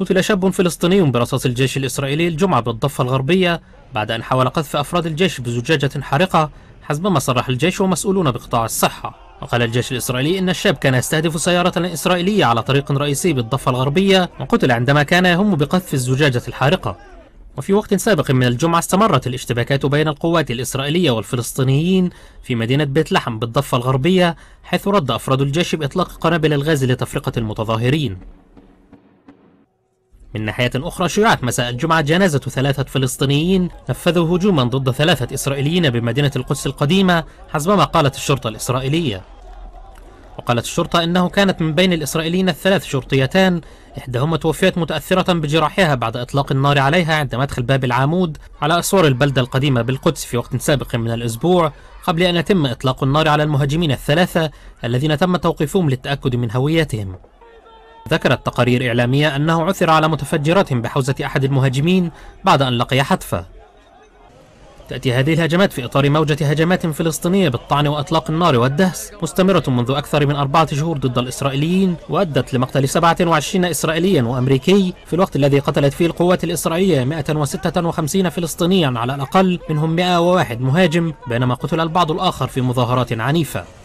قتل شاب فلسطيني برصاص الجيش الإسرائيلي الجمعة بالضفة الغربية بعد أن حاول قذف أفراد الجيش بزجاجة حارقة حسب ما صرح الجيش ومسؤولون بقطاع الصحة وقال الجيش الإسرائيلي إن الشاب كان يستهدف سيارة إسرائيلية على طريق رئيسي بالضفة الغربية وقتل عندما كان يهم بقذف الزجاجة الحارقة وفي وقت سابق من الجمعة استمرت الاشتباكات بين القوات الإسرائيلية والفلسطينيين في مدينة بيت لحم بالضفة الغربية حيث رد أفراد الجيش بإطلاق قنابل الغاز لتفرقة المتظاهرين من ناحية أخرى شيوعت مساء الجمعة جنازة ثلاثة فلسطينيين نفذوا هجوما ضد ثلاثة إسرائيليين بمدينة القدس القديمة حسب ما قالت الشرطة الإسرائيلية وقالت الشرطة إنه كانت من بين الإسرائيليين الثلاث شرطيتان إحداهما توفيت متأثرة بجراحها بعد إطلاق النار عليها عند مدخل باب العمود على أسوار البلدة القديمة بالقدس في وقت سابق من الأسبوع قبل أن يتم إطلاق النار على المهاجمين الثلاثة الذين تم توقيفهم للتأكد من هويتهم ذكرت تقارير إعلامية أنه عثر على متفجرات بحوزة أحد المهاجمين بعد أن لقي حتفة تأتي هذه الهجمات في إطار موجة هجمات فلسطينية بالطعن وإطلاق النار والدهس مستمرة منذ أكثر من أربعة شهور ضد الإسرائيليين وأدت لمقتل 27 إسرائيليا وأمريكي في الوقت الذي قتلت فيه القوات الإسرائيلية 156 فلسطينيا على الأقل منهم 101 مهاجم بينما قتل البعض الآخر في مظاهرات عنيفة